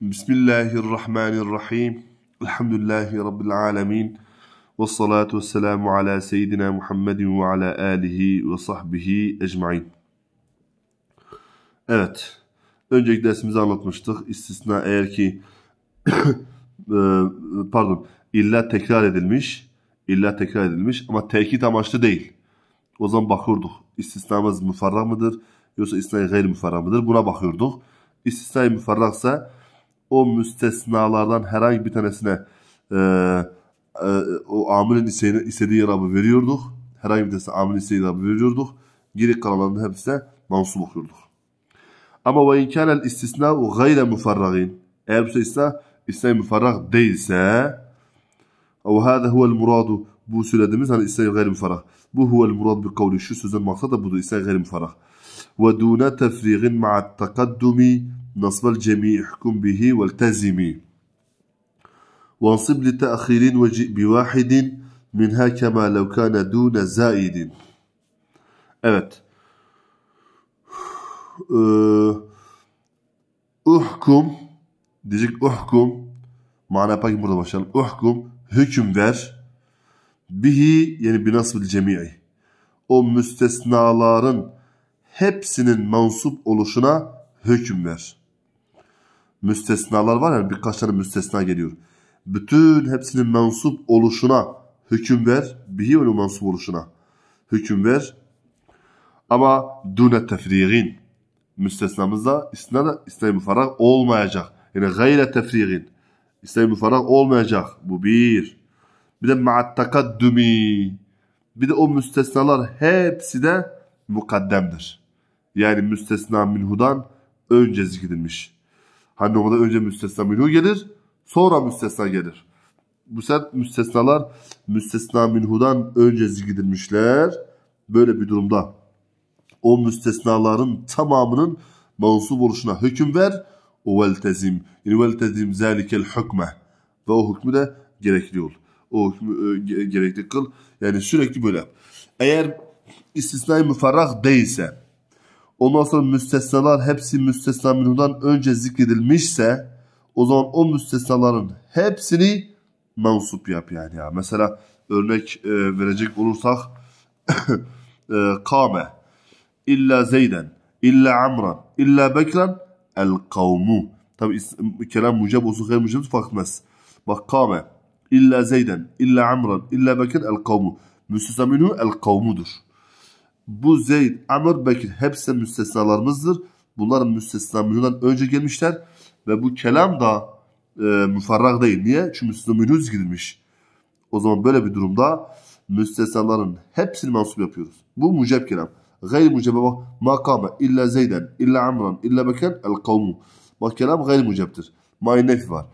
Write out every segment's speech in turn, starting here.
Bismillahirrahmanirrahim. Elhamdülillahi Rabbil alemin. Ve salatu ve selamu ala seyyidina Muhammedin ve ala alihi ve sahbihi ecmain. Evet. Önceki dersimizi anlatmıştık. İstisna eğer ki e, pardon illa tekrar edilmiş illa tekrar edilmiş ama tekit amaçlı değil. O zaman bakıyorduk. İstisnamız müferrak mıdır? Yoksa istisnai gayri müferrak mıdır? Buna bakıyorduk. İstisnai müferraksa o müstesnalardan herhangi bir tanesine e, e, o amirin isteğini, istediği yarabı veriyorduk. Herhangi bir tanesine amirin istediği yarabı veriyorduk. Geri kalanların hepsine mansub okuyorduk. Ama ve inkânel istisna gayre müferragin. Eğer bu istisna, istisna müferrag değilse o hâze huvel muradu bu söylediğimiz hani istisna gayri müferrag. Bu huvel murad bir kavli. Şu sözün maksat da budur. İstisna gayri müferrag. Ve dûne tefrîgin ma'at takaddumi نصب الجميع احكم به والتزمي وانصب لتأخير وجئ بواحد minha kema lev kana dune zaidin. Evet. Ee, uhkum diyecek uhkum mana yaparken burada başlayalım. Uhkum hüküm ver. Bihi yani binasbil cemii. O müstesnaların hepsinin mansup oluşuna hüküm ver müstesnalar var ya birkaç tane müstesna geliyor. Bütün hepsinin mensup oluşuna hüküm ver. Bihi onun mensup oluşuna hüküm ver. Ama dune tefriğin müstesnamızda isnada istina müferrak olmayacak. Yani gayre tefriğin istina müferrak olmayacak. Bu bir. Bir de ma'at takaddumi. Bir de o müstesnalar hepsi de mukaddemdir. Yani müstesna minhudan önce zikredilmiş. Hani normalde önce müstesna minhu gelir, sonra müstesna gelir. Bu sert müstesnalar müstesna minhudan önce zikredilmişler. Böyle bir durumda o müstesnaların tamamının mensup oluşuna hüküm ver. Veltezim. Yani veltezim zelikel hükme. Ve o hükmü de gerekli ol. O hükmü e, gerekli kıl. Yani sürekli böyle yap. Eğer istisnai müferrah değilse ondan sonra müstesnalar hepsi müstesna minhudan önce zikredilmişse o zaman o müstesnaların hepsini mansup yap yani. Ya. Mesela örnek e, verecek olursak e, kame illa zeyden illa amran illa bekran el kavmu tabi kelam mucab olsun gayr mucab fark Bak kame illa zeyden illa amran illa bekran el kavmu müstesna minhu el kavmudur bu Zeyd, Amr, Bekir hepsi müstesnalarımızdır. Bunlar müstesna önce gelmişler ve bu kelam da e, müferrak değil. Niye? Çünkü müstesna münhüz girmiş. O zaman böyle bir durumda müstesnaların hepsini mansup yapıyoruz. Bu mucep kelam. Gayr mucebe bak. Makame illa Zeyden, illa Amran, illa Bekir el kavmu. Bak kelam gayr muceptir. Mayinefi var.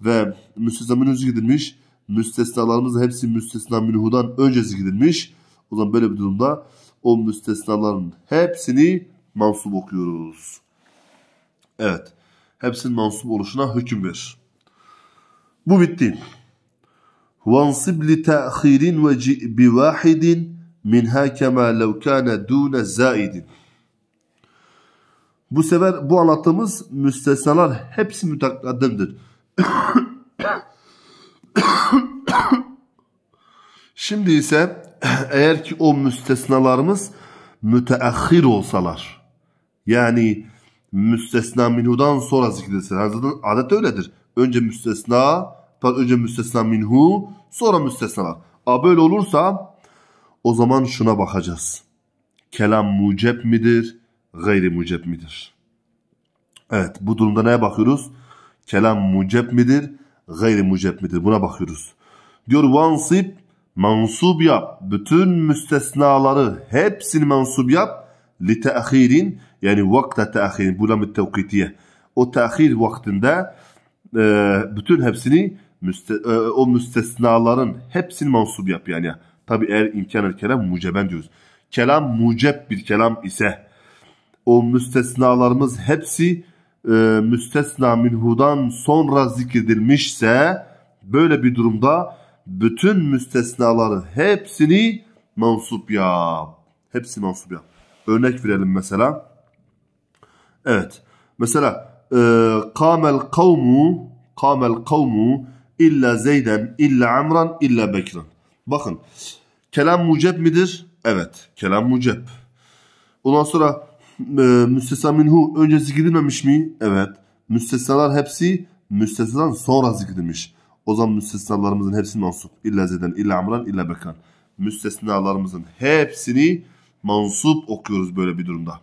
Ve müstesna münhüz gidilmiş. Müstesnalarımız hepsi müstesna münhudan önce gidilmiş. O zaman böyle bir durumda o müstesnaların hepsini mansup okuyoruz. Evet. Hepsinin mansup oluşuna hüküm ver. Bu bitti. وَانْصِبْ لِتَأْخِيرٍ وَجِئْ بِوَاحِدٍ مِنْهَا كَمَا لَوْ كَانَ دُونَ زَائِدٍ Bu sefer bu anlattığımız müstesnalar hepsi mütakaddimdir. Şimdi ise eğer ki o müstesnalarımız müteahhir olsalar yani müstesna minhudan sonra zikredilseler. Yani zaten adet öyledir. Önce müstesna, önce müstesna minhu, sonra müstesnalar. A böyle olursa o zaman şuna bakacağız. Kelam mucep midir, gayri mucep midir? Evet bu durumda neye bakıyoruz? Kelam mucep midir, gayri mucep midir? Buna bakıyoruz. Diyor vansip mansub yap. Bütün müstesnaları hepsini mansub yap. Li teahirin yani vakte teahirin. Bu lamı tevkitiye. O teahir vaktinde e, bütün hepsini müste, e, o müstesnaların hepsini mansub yap yani. Tabi eğer imkan el kelam muceben diyoruz. Kelam mucep bir kelam ise o müstesnalarımız hepsi e, müstesna minhudan sonra zikredilmişse böyle bir durumda bütün müstesnaları hepsini mansup yap. Hepsi mansup yap. Örnek verelim mesela. Evet. Mesela e, kamel kavmu kamel kavmu illa Zeyden illa Amran illa bekran. Bakın. Kelam mucep midir? Evet. Kelam mucep. Ondan sonra e, müstesna minhu önce zikredilmemiş mi? Evet. Müstesnalar hepsi müstesnadan sonra zikredilmiş. O zaman müstesnalarımızın hepsi mansup. İlla zeden, illa amran, illa bekan. Müstesnalarımızın hepsini mansup okuyoruz böyle bir durumda.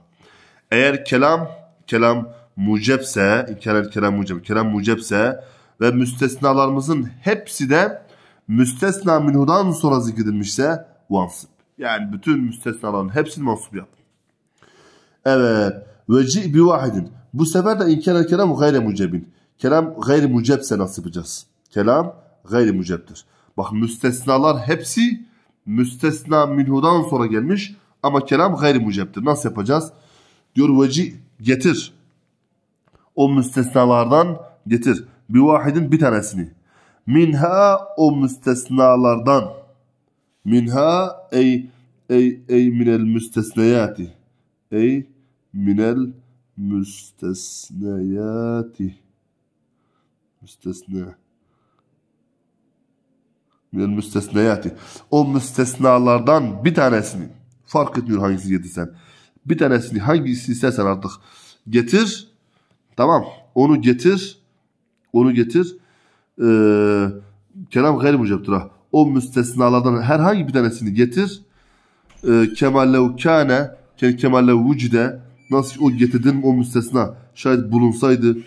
Eğer kelam, kelam mucepse, kelam, kelam mucep, kelam mucepse ve müstesnalarımızın hepsi de müstesna minhudan sonra zikredilmişse mansup. Yani bütün müstesnaların hepsini mansup yap. Evet. Ve ci vahidin. Bu sefer de inkar kelam gayri mucebin. Kelam gayri mucebse nasip edeceğiz kelam gayri mücebdir. Bak müstesnalar hepsi müstesna minhudan sonra gelmiş ama kelam gayri mücebdir. Nasıl yapacağız? Diyor veci getir. O müstesnalardan getir. Bir vahidin bir tanesini. Minha o müstesnalardan. Minha ey ey ey minel müstesneyati. Ey minel müstesneyati. Müstesna. Minel müstesneyati. O müstesnalardan bir tanesini fark etmiyor hangisi getirsen. Bir tanesini hangisi istersen artık getir. Tamam onu getir. Onu getir. Ee, kelam gayri mucebdir ha. O müstesnalardan herhangi bir tanesini getir. Ee, kemallev kâne kemallev vücide nasıl ki o getirdin o müstesna şayet bulunsaydı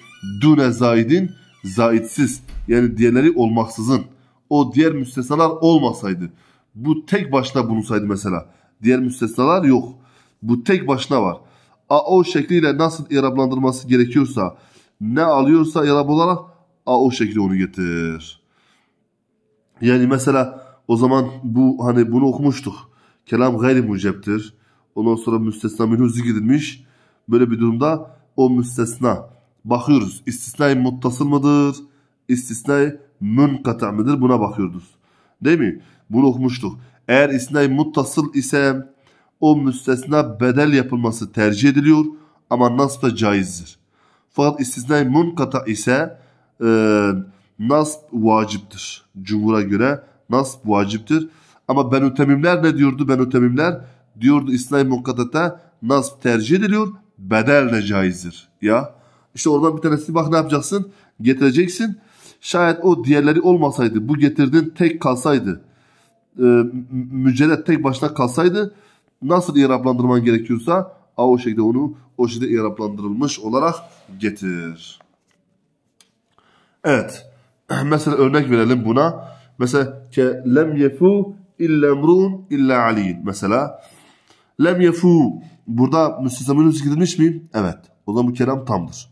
düne zaidin zaitsiz yani diğerleri olmaksızın o diğer müstesnalar olmasaydı. Bu tek başına bulunsaydı mesela. Diğer müstesnalar yok. Bu tek başına var. A o şekliyle nasıl irablandırması gerekiyorsa ne alıyorsa irab olarak o şekli onu getir. Yani mesela o zaman bu hani bunu okumuştuk. Kelam gayri muceptir. Ondan sonra müstesna minhu gidilmiş. Böyle bir durumda o müstesna. Bakıyoruz istisnai muttasıl mıdır? İstisnai münkata mıdır buna bakıyoruz. Değil mi? Bunu okumuştuk. Eğer isnay muttasıl ise o müstesna bedel yapılması tercih ediliyor ama nasb da caizdir. Fakat istisnai munkata ise e, nasb vaciptir. Cumhur'a göre nasb vaciptir. Ama Benu Temimler ne diyordu? Benu Temimler diyordu istisnai munkatata nasb tercih ediliyor. Bedel de caizdir. Ya işte oradan bir tanesini bak ne yapacaksın? Getireceksin. Şayet o diğerleri olmasaydı, bu getirdin tek kalsaydı, e, mücerret tek başına kalsaydı nasıl iraplandırman gerekiyorsa a, o şekilde onu o şekilde iraplandırılmış olarak getir. Evet. Mesela örnek verelim buna. Mesela ke lem yefu illa emrun illa Ali. Mesela lem yefu burada müstesna münüs mi? Evet. O zaman bu kelam tamdır.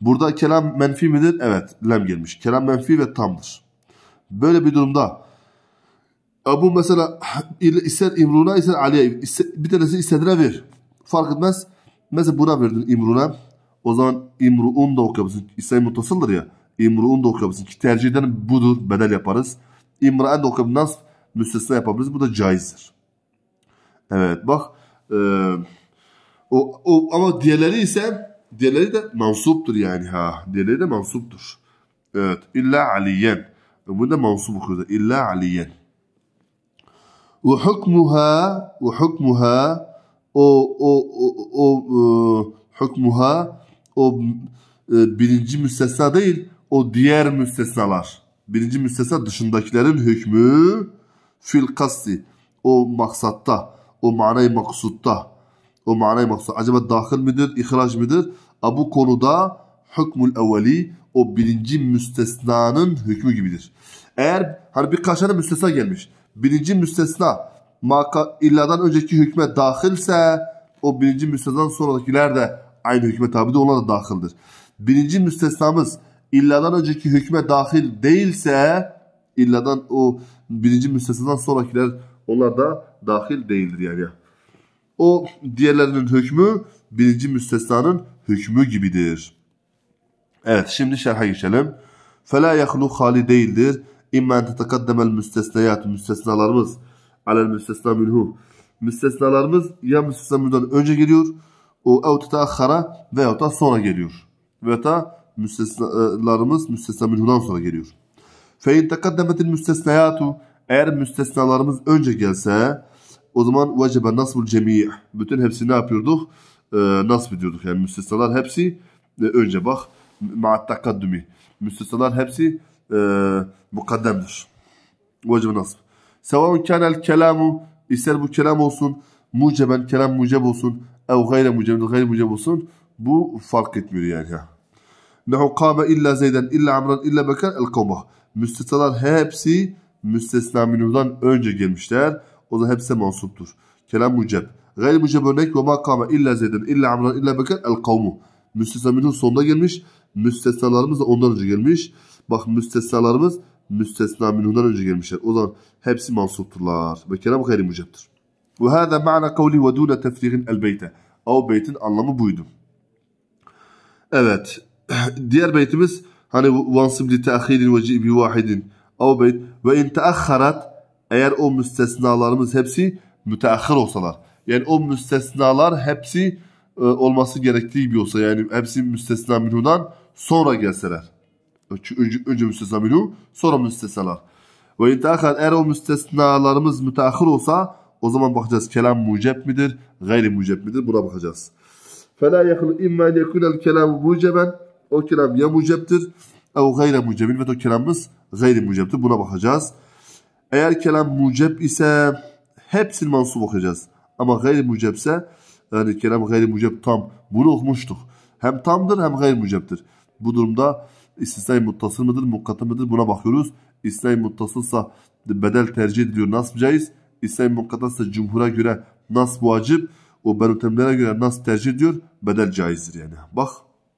Burada kelam menfi midir? Evet lem gelmiş. Kelam menfi ve tamdır. Böyle bir durumda bu mesela ister İmrun'a ister Ali'ye bir tanesi istedire ver. Fark etmez. Mesela buna verdin İmrun'a. O zaman İmru'un da okuyabilirsin. İslam mutasıldır ya. İmru'un da okuyabilirsin. Ki tercih eden budur. Bedel yaparız. İmra'en de okuyabilirsin. Nasıl müstesna yapabiliriz. Bu da caizdir. Evet bak. E, o, o, ama diğerleri ise diğerleri de mansuptur yani ha. Diğerleri de mansuptur. Evet. İlla aliyen. Bunu da mansup okuyoruz. İlla aliyen. Ve hukmuha ve hukmuha o o o, o e, hukmuha o e, birinci müstesna değil o diğer müstesnalar. Birinci müstesna dışındakilerin hükmü fil kasti o maksatta o manayı maksutta o manayı maksat. Acaba dahil midir, ihraç midir? A, bu konuda hükmül evveli o birinci müstesnanın hükmü gibidir. Eğer hani birkaç tane müstesna gelmiş. Birinci müstesna maka, illadan önceki hükme dahilse o birinci müstesnadan sonrakiler de aynı hükme tabi de ona da dahildir. Birinci müstesnamız illadan önceki hükme dahil değilse illadan o birinci müstesnadan sonrakiler onlar da dahil değildir yani. O diğerlerinin hükmü birinci müstesnanın hükmü gibidir. Evet şimdi şerha geçelim. Fela yahlu hali değildir. İmmen tetekaddemel müstesnayat müstesnalarımız alel müstesna minhu. Müstesnalarımız ya müstesna önce geliyor o ev tetahara veya da sonra geliyor. Veyahut da müstesnalarımız müstesna minhu'dan sonra geliyor. Fe in tekaddemetil müstesnayatu eğer müstesnalarımız önce gelse o zaman vecibe nasbul cemih. Bütün hepsi ne yapıyorduk? E, nasb ediyorduk. Yani müstesnalar hepsi e, önce bak ma'at takaddumi. Müstesnalar hepsi e, mukaddemdir. Vecibe nasb. Sevâun kânel kelâmu ister bu kelam olsun muceben kelam muceb olsun ev gayre muceb gayre muceb olsun bu fark etmiyor yani. Nehu kâme illa zeyden illa amran illa bekar el kavma. Müstesnalar hepsi müstesna minudan önce gelmişler. O da hepsi mansuptur. Kelam muceb. Gayr muceb örnek ve makame illa zeyden illa amran illa bekar el kavmu. Müstesna sonunda gelmiş. Müstesnalarımız da ondan önce gelmiş. Bak müstesnalarımız müstesna minhundan önce gelmişler. O zaman hepsi mansupturlar. Ve kelam gayr mucebtir. Ve hâzâ ma'na kavli ve dûne tefrîhin el beyte. O beytin anlamı buydu. Evet. Diğer beytimiz hani vansib li te'ahirin ve cibi vahidin. O beyt ve in te'akharat eğer o müstesnalarımız hepsi müteahhir olsalar. Yani o müstesnalar hepsi e, olması gerektiği gibi olsa yani hepsi müstesna minhudan sonra gelseler. Önce, önce müstesna minhu sonra müstesnalar. Ve intihar eğer o müstesnalarımız müteahhir olsa o zaman bakacağız kelam mucep midir, gayri mucep midir buna bakacağız. فَلَا يَخْلُ اِمَّا يَكُنَ الْكَلَامُ مُوْجَبًا O kelam ya muceptir ev gayre mucebin ve o kelamımız gayri muceptir buna bakacağız. Eğer kelam mucep ise hepsini mansup okuyacağız. Ama gayri mucepse yani kelam gayri mucep tam bunu okumuştuk. Hem tamdır hem gayri muceptir. Bu durumda istisnai muttasıl mıdır, mukkatı mıdır buna bakıyoruz. İstisnai muttasılsa bedel tercih ediliyor nasıl caiz. İstisnai mukkatası cumhura göre nasb vacip. O benutemlere göre nasıl tercih ediyor bedel caizdir yani. Bak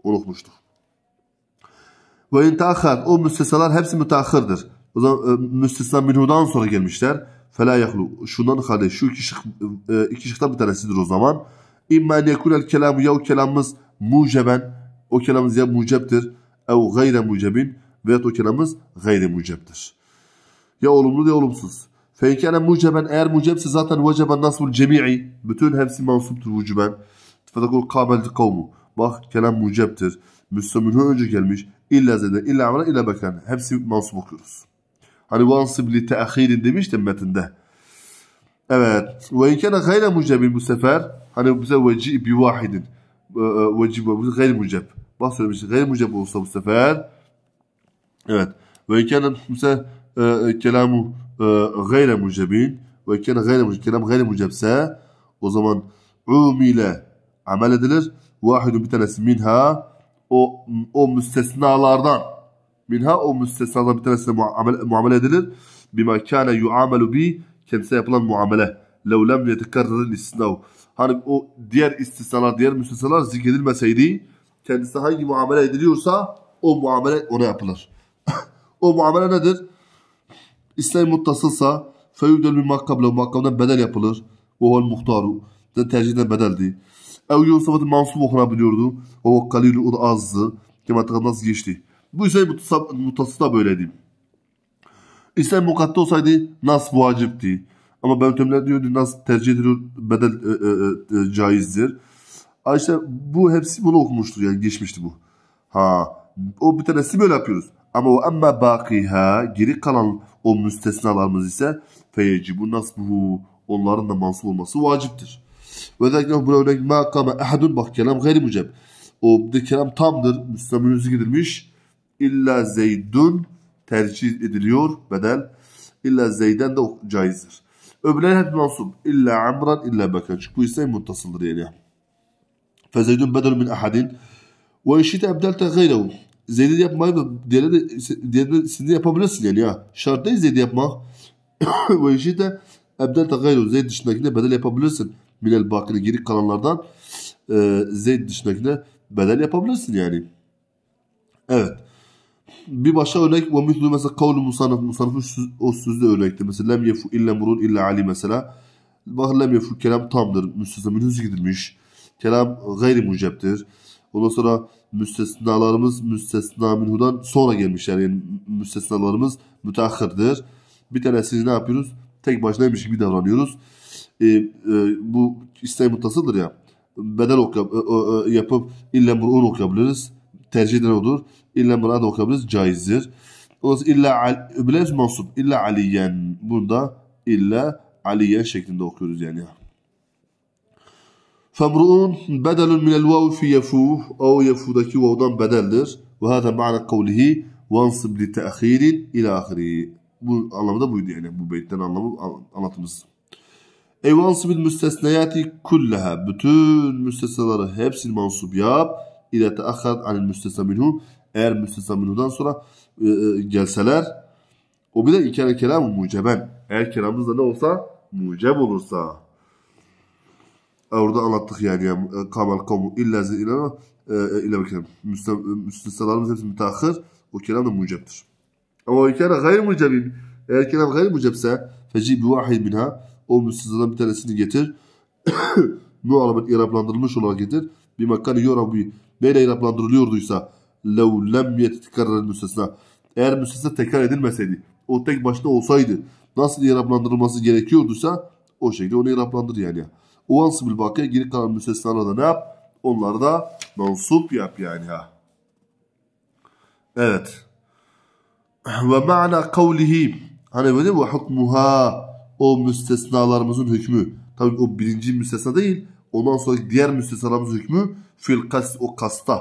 onu okumuştuk. Ve intahar o müstesalar hepsi müteahhırdır. O zaman e, müstesna minhudan sonra gelmişler. Fela yahlu. Şundan kardeş şu iki şık, e, iki şıktan bir tanesidir o zaman. İmma yekunel kelamu ya o kelamımız muceben. O kelamımız ya mucebtir. Ev gayre mucebin. Veyahut o kelamımız gayre mucebtir. Ya olumlu ya olumsuz. Feykene muceben eğer mucebse zaten veceben nasbul cemi'i. Bütün hepsi mansuptur vücuben. Fedekul kabeldi kavmu. Bak kelam mucebtir. Müslümanın önce gelmiş. İlla zeden, illa amra, illa bekan. Hepsi mansup okuyoruz. Hani vansib li teahirin demiştim metinde. Evet. Ve inkâne gayre mucebin bu sefer. Hani bize veci bi vahidin. Ee, e, veci bu gayre muceb. Bak söylemiştim. Gayre muceb olsa bu sefer. Evet. Ve inkâne bize e, kelamu e, gayre mucebin. Ve inkâne gayre muceb. Kelam gayre mucebse o zaman umile amel edilir. Vahidun bir tanesi minha o, o müstesnalardan minha o müstesnadan bir tanesine muamele, muamele edilir. Bima kâne yu'amelu bi kendisine yapılan muamele. Lev lem yetekarrarın istisnav. Hani o diğer istisnalar, diğer müstesnalar zikredilmeseydi kendisine hangi muamele ediliyorsa o muamele ona yapılır. o muamele nedir? İsteği muttasılsa feyudel bir makkable makkamdan bedel yapılır. O hal muhtaru. Tercihden bedeldi. Ev Yusuf'un mansub okunabiliyordu. O kalilü o da azdı. Kemal nasıl geçti? Bu şey mutası da böyleydi. İster mukatte olsaydı nas vacipti. Ama ben Beltemler diyordu nas tercih edilir bedel e, e, e, e caizdir. İşte bu hepsi bunu okumuştur yani geçmişti bu. Ha o bir tanesi böyle yapıyoruz. Ama o amma bakiha geri kalan o müstesnalarımız ise feyecibu bu onların da mansub olması vaciptir. Ve zekâhu buna örnek makama ehadun bak kelam gayri muceb. O bir kelam tamdır. müslümanımız gidilmiş. İlla zeydun tercih ediliyor bedel. İlla zeyden de caizdir. Öbürleri hep mensup. İlla amran illa beka. Çünkü bu ise muttasıldır yani. Fezeydun bedel min ahadin. Ve işite ebdelte gayrehu. Zeyd'i yapmayı diğerini sizde yapabilirsin yani ya. Şart değil Zeyd'i yapmak. Ve işite ebdelte gayrehu. Zeyd dışındakine bedel yapabilirsin. Minel bakili geri kalanlardan e, Zeyd dışındakine bedel yapabilirsin yani. Evet bir başka örnek ve mithlu mesela kavlu musanif musanif o sözde örnektir. Mesela lem yefu illa murun illa ali mesela. bak lem yefu kelam tamdır. Müstesna münhüz gidilmiş. Kelam gayri mucebtir. Ondan sonra müstesnalarımız müstesna minhudan sonra gelmiş Yani müstesnalarımız müteahhirdir. Bir tanesini ne yapıyoruz? Tek başınaymış gibi davranıyoruz. E, e, bu isteği muttasıdır ya. Bedel okuyup, e, e, e, yapıp illa murun okuyabiliriz tercihler olur. İlla buna da okuyabiliriz. Caizdir. Dolayısıyla illa bilez mansup. İlla aliyen. Burada illa aliyen şeklinde okuyoruz yani. Femru'un bedelun minel vav fi yefuh. O yefudaki vavdan bedeldir. Ve hâta ma'na kavlihi vansib li te'akhirin ila ahiri. Bu anlamı da buydu yani. Bu beytten anlamı anlatımız. Ey vansibil müstesneyati kulleha. Bütün müstesnaları hepsini mansup yap İde teahhad al müstesna minhu. Eğer müstesna minhu'dan sonra e, e, gelseler. O bir de iken kelam muceben. Eğer kelamımız da ne olsa? Muceb olursa. Orada anlattık yani. yani e, Kamel kavmu illa zilena illa e, bir kelam. Müstesnalarımız hepsi müteahhir. O kelam da mucebtir. Ama ikene gayr mucebin. Eğer kelam gayr mucebse fecib vahid minha. O müstesnadan bir tanesini getir. mualabet iraplandırılmış olarak getir. Bir makkani yorabi B ile ilaplandırılıyorduysa lev lem müstesna eğer müstesna tekrar edilmeseydi o tek başına olsaydı nasıl iraplandırılması gerekiyorduysa o şekilde onu iraplandır yani. O an sıfır bakıya geri kalan müstesnalar da ne yap? Onları da mansup yap yani ha. Evet. Ve ma'na kavlihi hani böyle ve hukmuha o müstesnalarımızın hükmü. Tabii o birinci müstesna değil. Ondan sonra diğer müstesnalarımızın hükmü fil kas o kasta.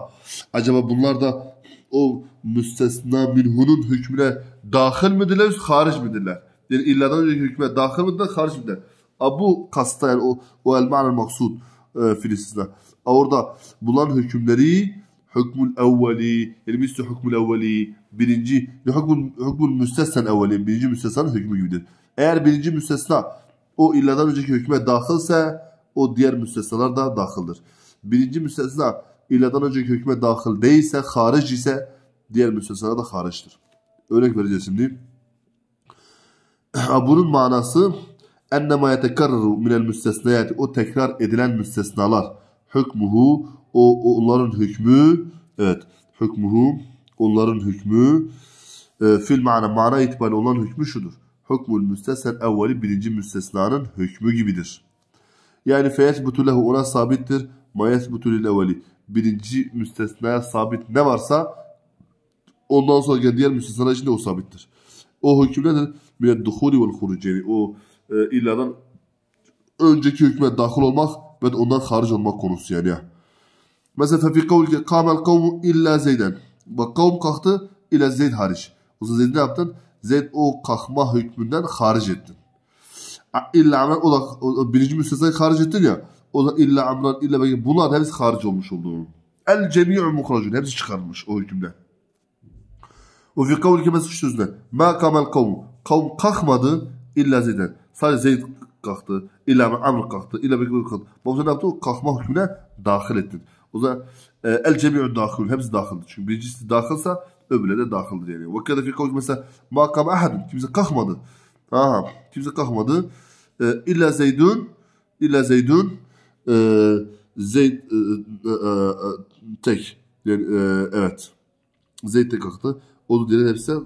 Acaba bunlar da o müstesna minhunun hükmüne dahil midirler, hariç midirler? Yani illadan önceki hükmüne dahil midirler, hariç midirler? Abu kasta yani o, o el manel maksud e, A Orada bulan hükümleri hükmül evveli yani misli hükmül evveli birinci hükmül, hükmül müstesna evveli birinci müstesna hükmü gibidir. Eğer birinci müstesna o illadan önceki hükmüne dahilse o diğer müstesnalar da dahildir birinci müstesna iladan önceki hükme dahil değilse, hariç ise diğer müstesna da hariçtir. Örnek vereceğiz şimdi. Bunun manası ennema yetekarru minel müstesnayat o tekrar edilen müstesnalar hükmuhu o, onların hükmü evet hükmuhu onların hükmü e, fil mana mana itibariyle olan hükmü şudur. Hükmül müstesnen evveli birinci müstesnanın hükmü gibidir. Yani feyesbutu lehu ona sabittir. Ma yesbutu lileveli. Birinci müstesnaya sabit ne varsa ondan sonra diğer müstesnalar için o sabittir. O hüküm nedir? Mine duhuli vel huruceni. O e, illadan önceki hükme dahil olmak ve ondan hariç olmak konusu yani. Mesela fefi kavl kamel kavmu illa zeyden. Bak kavm kalktı illa zeyd hariç. O zaman zeyd ne yaptın? Zeyd o kalkma hükmünden hariç ettin illa amel o da o, birinci müstesnayı hariç ettin ya. O da illa amran illa belki bunlar hepsi hariç olmuş oldu. El cemi'u mukracun. Hepsi çıkarmış o hükümden. Ve fi kavli kemesi şu sözde. Ma kamel kavm. Kavm kalkmadı illa zeyden. Sadece zeyd kalktı. İlla amr kalktı. İlla belki kalktı. Baba sen ne yaptı? O kalkma hükmüne dahil ettin. O da e, el cemi'u dahil. Hepsi dahildi. Çünkü birincisi dahilsa öbürleri de dahildir yani. Ve kadar fi kavli mesela ma kam ahadun. Kimse kalkmadı. Aha kimse kalkmadı. E, illa Zeydun illa Zeydun e, Zeyd e, e, e, e, tek yani, e, evet Zeyd tek kalktı. Onu diğer hepsi e,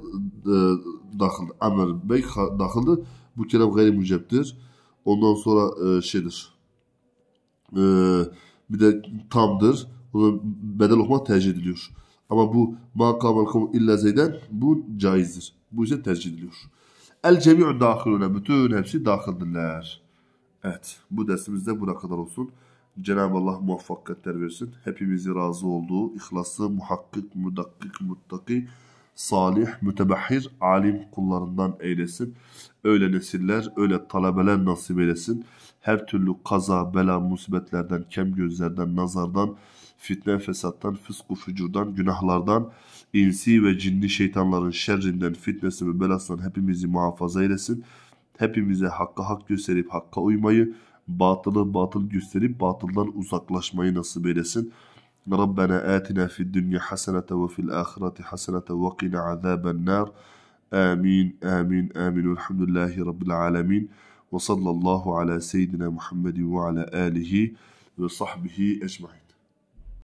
dahildi. Amr Bey dahildi. Bu kelam gayri müceptir. Ondan sonra e, şeydir. E, bir de tamdır. O da bedel okumak tercih ediliyor. Ama bu makam kamal illa zeyden bu caizdir. Bu ise tercih ediliyor. El cemi'u dâhilûne. Bütün hepsi dâhildirler. Evet. Bu dersimizde buna kadar olsun. Cenab-ı Allah muvaffakatler versin. Hepimizi razı olduğu, ihlaslı, muhakkik, mudakkik, muttaki, salih, mütebahhir, alim kullarından eylesin. Öyle nesiller, öyle talebeler nasip eylesin. Her türlü kaza, bela, musibetlerden, kem gözlerden, nazardan, fitne fesattan, fısku fücurdan, günahlardan, insi ve cinli şeytanların şerrinden, fitnesi ve belasından hepimizi muhafaza eylesin. Hepimize hakka hak gösterip hakka uymayı, batılı batıl gösterip batıldan uzaklaşmayı nasip eylesin. ربنا آتنا في الدنيا حسنة وفي الآخرة حسنة وقنا عذاب النار آمين آمين آمين والحمد لله رب العالمين وصلى الله على سيدنا محمد وعلى آله وصحبه أجمعين